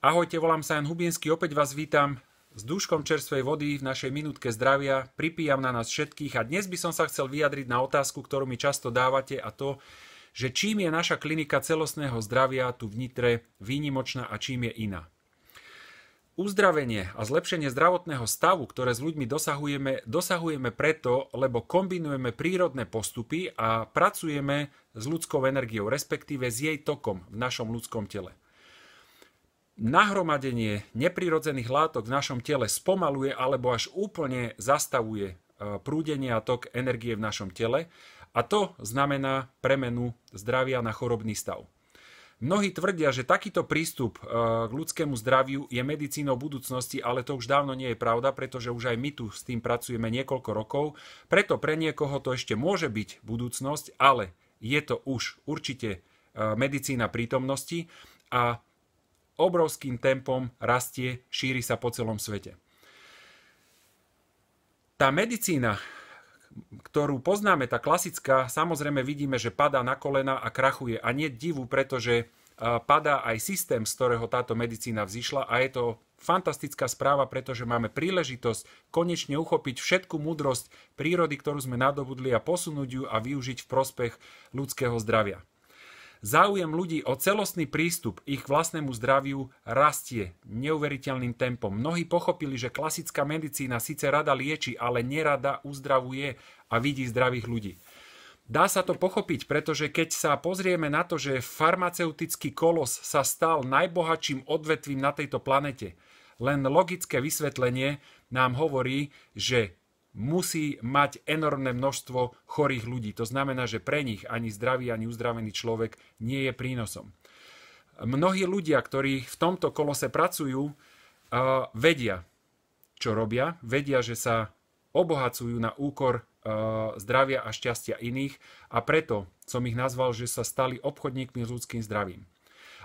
Ahojte, volám sa Jan Hubienský, opäť vás vítam s dúškom čerstvej vody v našej minútke zdravia. Pripíjam na nás všetkých a dnes by som sa chcel vyjadriť na otázku, ktorú mi často dávate a to, že čím je naša klinika celostného zdravia tu v Nitre výnimočná a čím je iná. Uzdravenie a zlepšenie zdravotného stavu, ktoré s ľuďmi dosahujeme, dosahujeme preto, lebo kombinujeme prírodné postupy a pracujeme s ľudskou energiou, respektíve s jej tokom v našom ľudskom tele nahromadenie neprirodzených látok v našom tele spomaluje alebo až úplne zastavuje e, prúdenie a tok energie v našom tele a to znamená premenu zdravia na chorobný stav. Mnohí tvrdia, že takýto prístup e, k ľudskému zdraviu je medicínou budúcnosti, ale to už dávno nie je pravda, pretože už aj my tu s tým pracujeme niekoľko rokov, preto pre niekoho to ešte môže byť budúcnosť, ale je to už určite e, medicína prítomnosti a obrovským tempom rastie, šíri sa po celom svete. Tá medicína, ktorú poznáme, tá klasická, samozrejme vidíme, že padá na kolena a krachuje. A nie divu, pretože padá aj systém, z ktorého táto medicína vzýšla a je to fantastická správa, pretože máme príležitosť konečne uchopiť všetku múdrosť prírody, ktorú sme nadobudli a posunúť ju a využiť v prospech ľudského zdravia. Záujem ľudí o celostný prístup ich k vlastnému zdraviu rastie neuveriteľným tempom. Mnohí pochopili, že klasická medicína síce rada lieči, ale nerada uzdravuje a vidí zdravých ľudí. Dá sa to pochopiť, pretože keď sa pozrieme na to, že farmaceutický kolos sa stal najbohatším odvetvím na tejto planete, len logické vysvetlenie nám hovorí, že musí mať enormné množstvo chorých ľudí. To znamená, že pre nich ani zdravý, ani uzdravený človek nie je prínosom. Mnohí ľudia, ktorí v tomto kolose pracujú, vedia, čo robia, vedia, že sa obohacujú na úkor zdravia a šťastia iných a preto som ich nazval, že sa stali obchodníkmi s ľudským zdravím.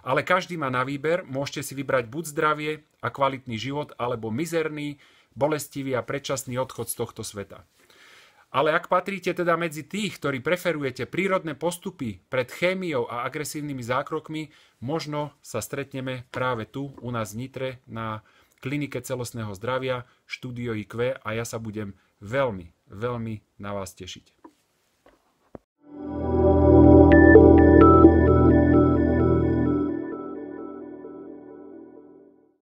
Ale každý má na výber, môžete si vybrať buď zdravie a kvalitný život, alebo mizerný, bolestivý a predčasný odchod z tohto sveta. Ale ak patríte teda medzi tých, ktorí preferujete prírodné postupy pred chémiou a agresívnymi zákrokmi, možno sa stretneme práve tu u nás v Nitre na klinike celostného zdravia, štúdio IQ a ja sa budem veľmi, veľmi na vás tešiť.